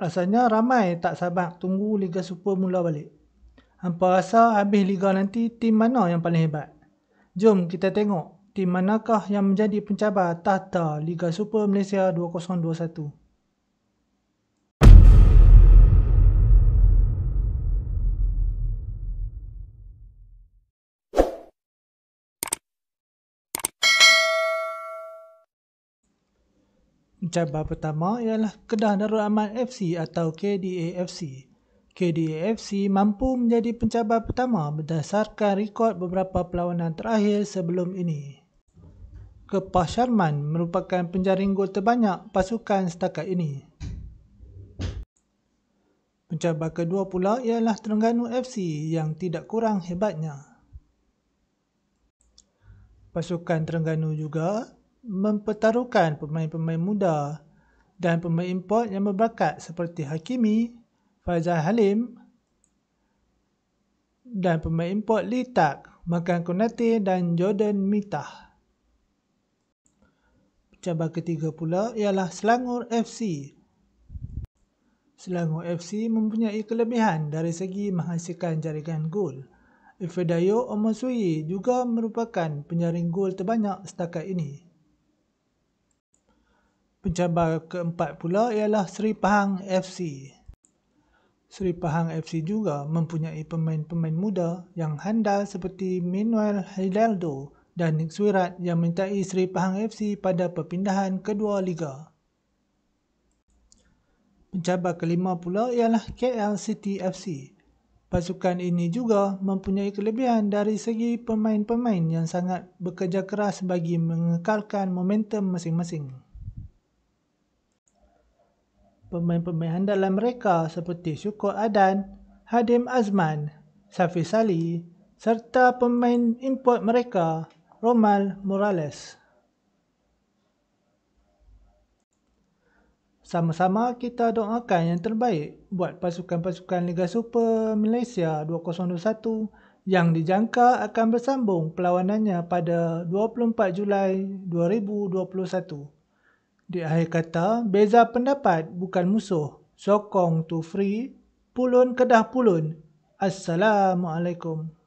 Rasanya ramai tak sabar tunggu Liga Super mula balik. Hampa rasa habis Liga nanti tim mana yang paling hebat? Jom kita tengok tim manakah yang menjadi pencabar tahta Liga Super Malaysia 2021. Cabar pertama ialah Kedah Darul Aman FC atau KDAFC. KDAFC mampu menjadi pencabar pertama berdasarkan rekod beberapa perlawanan terakhir sebelum ini. Kepah Sharman merupakan penjaring gol terbanyak pasukan setakat ini. Pencabar kedua pula ialah Terengganu FC yang tidak kurang hebatnya. Pasukan Terengganu juga mempertaruhkan pemain-pemain muda dan pemain import yang berbakat seperti Hakimi, Faizal Halim dan pemain import Litak, Makan Konate dan Jordan Mitah. Cabar ketiga pula ialah Selangor FC. Selangor FC mempunyai kelebihan dari segi menghasilkan jaringan gol. Ifedayo Omosui juga merupakan penyaring gol terbanyak setakat ini pencabar keempat pula ialah Seri Pahang FC. Seri Pahang FC juga mempunyai pemain-pemain muda yang handal seperti Manuel Hidaldo dan Nick Suirat yang mentai Seri Pahang FC pada perpindahan kedua liga. Pencabar kelima pula ialah KL City FC. Pasukan ini juga mempunyai kelebihan dari segi pemain-pemain yang sangat bekerja keras bagi mengekalkan momentum masing-masing pemain-pemain andalan mereka seperti Syukur Adan, Hadim Azman, Safi Sali serta pemain import mereka Romal Morales. Sama-sama kita doakan yang terbaik buat pasukan-pasukan Liga Super Malaysia 2021 yang dijangka akan bersambung perlawanannya pada 24 Julai 2021. Di akhir kata, beza pendapat bukan musuh. Sokong tu free, pulun kedah pulun. Assalamualaikum.